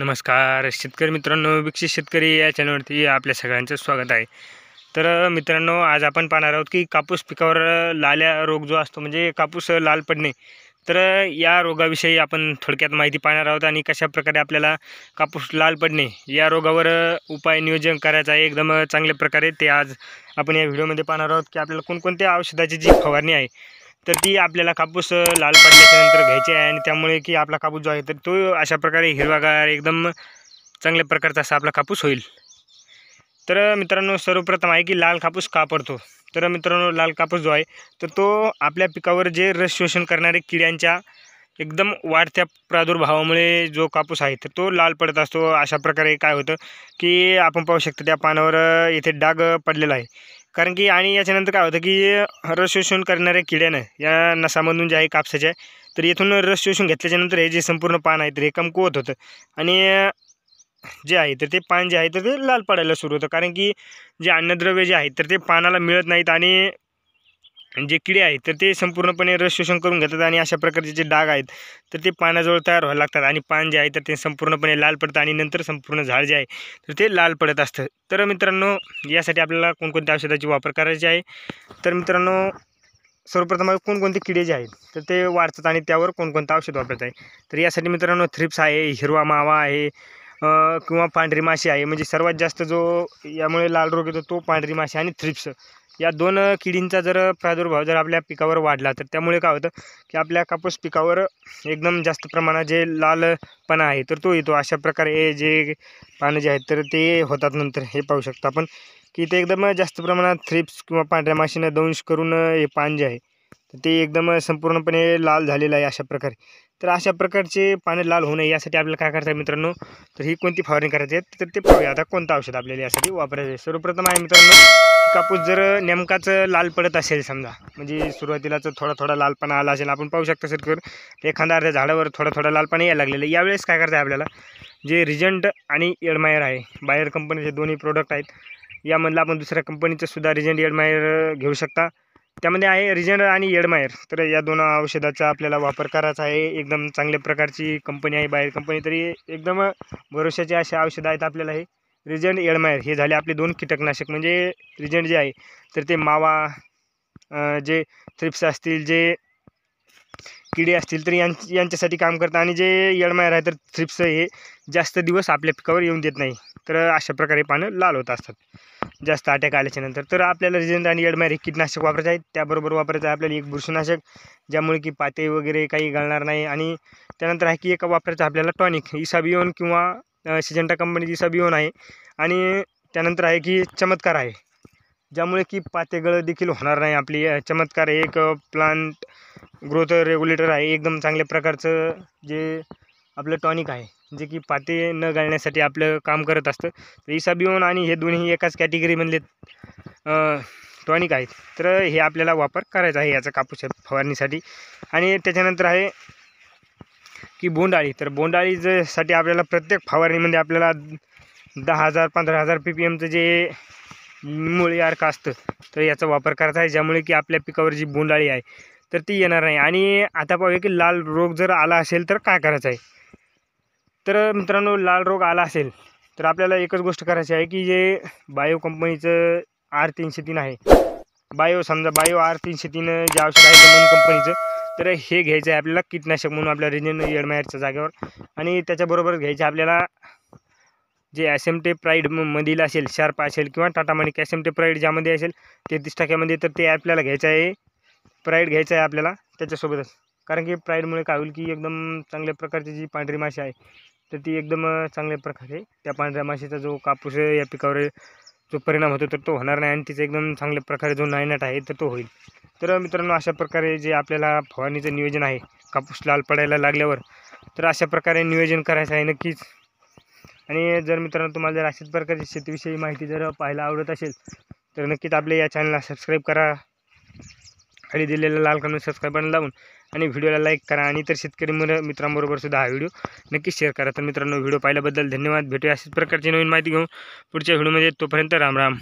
नमस्कार शेतकरी मित्रांनो विकसित शेतकरी या चॅनलवरती आपल्या सगळ्यांचं स्वागत आहे तर मित्रांनो आज आपण पाहणार आहोत की कापूस पिकावर लाल्या रोग जो असतो म्हणजे कापूस लाल पडणे तर या रोगाविषयी आपण थोडक्यात माहिती पाहणार आहोत आणि कशाप्रकारे आपल्याला कापूस लाल पडणे या रोगावर उपाय नियोजन करायचा आहे एकदम चांगल्या प्रकारे ते आज आपण या व्हिडिओमध्ये पाहणार आहोत की आपल्याला कोणकोणत्या औषधाची जी फवारणी आहे तर ती आपल्याला कापूस लाल पडल्याच्या घ्यायची आहे आणि त्यामुळे की आपला कापूस जो आहे तर तो अशा प्रकारे हिरवागार एकदम चांगल्या प्रकारचा असा आपला कापूस होईल तर मित्रांनो सर्वप्रथम आहे की लाल कापूस का पडतो तर मित्रांनो लाल कापूस जो आहे तर तो आपल्या पिकावर जे रस शोषण करणारे किड्यांच्या एकदम वाढत्या प्रादुर्भावामुळे जो कापूस आहे तर तो लाल पडत असतो अशा प्रकारे काय होतं की आपण पाहू शकतो त्या पानावर इथे डाग पडलेला आहे कारण की आणि याच्यानंतर काय होतं की रस शोषण करणाऱ्या किड्यानं या नसामधून जे आहे कापसाच्या तर येथून रस शोषून घेतल्याच्यानंतर हे जे संपूर्ण पान आहे तर हे कमकुवत होतं आणि जे आहे तर ते पान जे आहे तर ते लाल पडायला सुरू होतं कारण की जे अन्नद्रव्य जे आहे तर ते पानाला मिळत नाहीत आणि जे किडे आहेत तर ते संपूर्णपणे रस शोषण करून घेतात आणि अशा प्रकारचे जे डाग आहेत तर ते पाण्याजवळ तयार व्हायला लागतात आणि पान जे आहे तर ते संपूर्णपणे लाल पडतं आणि नंतर संपूर्ण झाड जे आहे तर ते लाल पडत असतं तर मित्रांनो यासाठी आपल्याला कोणकोणत्या औषधाची वापर करायचे आहे तर मित्रांनो सर्वप्रथम कोणकोणते किडे जे आहेत तर ते वाढतात आणि त्यावर कोणकोणतं औषध वापरायचं आहे तर यासाठी मित्रांनो थ्रिप्स आहे हिरवा मावा आहे किंवा पांढरी माशी आहे म्हणजे सर्वात जास्त जो यामुळे लाल रोग येतो तो पांढरी माशी आणि थ्रिप्स या दोन किडींचा जर प्रादुर्भाव जर आपल्या पिकावर वाढला तर त्यामुळे काय होतं की आपल्या कापूस पिकावर एकदम जास्त प्रमाणात जे लालपणा आहे तर तो येतो अशा प्रकारे हे जे पानं जे आहेत तर ते होतात नंतर हे पाहू शकतो आपण की ते एकदम जास्त प्रमाणात थ्रिप्स किंवा पांढऱ्या माशीनं दंश करून हे पान जे आहे तर ते एकदम संपूर्णपणे लाल झालेलं आहे अशा प्रकारे तर अशा प्रकारचे पाने लाल होऊ नये यासाठी आपल्याला काय करायचं आहे मित्रांनो तर ही कोणती फवारणी करायची आहे तर ते पाहूया आता कोणतं औषध आपल्याला यासाठी वापरायचं आहे सर्वप्रथम आहे मित्रांनो कापूस जर नेमकाच लाल पडत असेल समजा म्हणजे सुरुवातीलाच थोडा थोडा लालपणा आला असेल आपण पाहू शकता सर एखादा अर्ध्या झाडावर थोडा थोडा लालपणा यायला लागलेला यावेळेस काय करतं आहे आपल्याला जे रिजंट आणि एडमायर आहे बाहेर कंपनीचे दोन्ही प्रोडक्ट आहेत यामधला आपण दुसऱ्या कंपनीचंसुद्धा सुद्धा रिजंट एडमायर घेऊ शकता त्यामध्ये आहे रिजंट आणि एडमायर तर या दोन औषधाचा आपल्याला वापर करायचा आहे एकदम चांगल्या प्रकारची कंपनी आहे बाहेर कंपनी तरी एकदम भरोशाची अशी औषधं आहेत आपल्याला हे रिजंट येळमायर हे झाले आपले दोन कीटकनाशक म्हणजे रिजंट जे आहे तर ते मावा जे थ्रिप्स असतील जे किडे असतील तर यां यांच्यासाठी काम करतात आणि जे येळमायर आहे तर थ्रिप्स हे जास्त दिवस आपल्या पिकावर येऊन देत नाही तर अशा प्रकारे पानं लाल होत असतात जास्त अटॅक आल्याच्या नंतर तर आपल्याला रिजंट आणि येळमायर हे कीटनाशक वापरायचं आहे त्याबरोबर वापरायचं आहे आपल्याला एक बुरशीनाशक ज्यामुळे की पाते वगैरे काही गळणार नाही आणि त्यानंतर आहे की एका वापरायचं आपल्याला टॉनिक येऊन किंवा सिजंटा कंपनीची सबिओन आहे आणि त्यानंतर आहे की चमत्कार आहे ज्यामुळे की पातेगळ देखील होणार नाही आपली चमत्कार एक प्लांट ग्रोथ रेग्युलेटर आहे एकदम चांगल्या प्रकारचं जे आपलं टॉनिक आहे जे की पाते न घालण्यासाठी आपलं काम करत असतं तर इसाबिओन आणि हे दोन्ही एकाच कॅटेगरीमधले टॉनिक आहेत तर हे आपल्याला वापर करायचा आहे याचा कापूस फवारणीसाठी आणि त्याच्यानंतर आहे की बोंडाळी तर बोंडाळीसाठी आपल्याला प्रत्येक फवारणीमध्ये आपल्याला दहा हजार पंधरा हजार पी पी एमचं जे मूळी अर्क असतं तर याचा वापर करायचा आहे ज्यामुळे की आपल्या पिकावर जी बोंडाळी आहे तर ती येणार नाही आणि आता पाहूया की लाल रोग जर आला असेल तर काय करायचं आहे तर मित्रांनो लाल रोग आला असेल तर आपल्याला एकच गोष्ट करायची आहे की जे बायो कंपनीचं आर तीनशे तीन आहे बायो समजा बायो आर तीनशे तीन जे औषध आहे नवीन कंपनीचं तर हे घ्यायचं आहे आपल्याला कीटनाशक म्हणून आपल्या रिजन येडमायरच्या जागेवर आणि त्याच्याबरोबर घ्यायचं आपल्याला जे ॲसेमटे प्राईडमधील असेल शार्प असेल किंवा टाटा एम टे प्राईड ज्यामध्ये असेल तेहतीस टाक्यामध्ये तर ते आपल्याला घ्यायचं आहे प्राईड घ्यायचं आहे आपल्याला त्याच्यासोबतच कारण की प्राईडमुळे काय होईल की एकदम चांगल्या प्रकारची जी पांढरी माशी आहे तर ती एकदम चांगल्या प्रकारे त्या पांढऱ्या माशेचा जो कापूस या पिकावर जो परिणाम होतो तर तो होणार नाही आणि तिचा एकदम चांगल्या प्रकारे जो नायनाट आहे तर तो होईल तर मित्रांनो अशा प्रकारे जे आपल्याला फवारणीचं नियोजन आहे कापूस लाल पडायला लागल्यावर तर अशा प्रकारे नियोजन करायचं आहे नक्कीच आणि जर मित्रांनो तुम्हाला जर अशाच प्रकारची शेतीविषयी माहिती जर पाहायला आवडत असेल तर नक्कीच आपल्या या चॅनलला सबस्क्राईब करा खाली दिलेल्या लाल कमेंट सबस्क्राईब बटन लावून आणि व्हिडिओला लाईक करा आणि इतर शेतकरी मित्रांबरोबर सुद्धा हा व्हिडिओ नक्कीच शेअर करा तर मित्रांनो व्हिडिओ पाहिल्याबद्दल धन्यवाद भेटूया अशाच प्रकारची नवीन माहिती घेऊन पुढच्या व्हिडिओमध्ये तोपर्यंत राम राम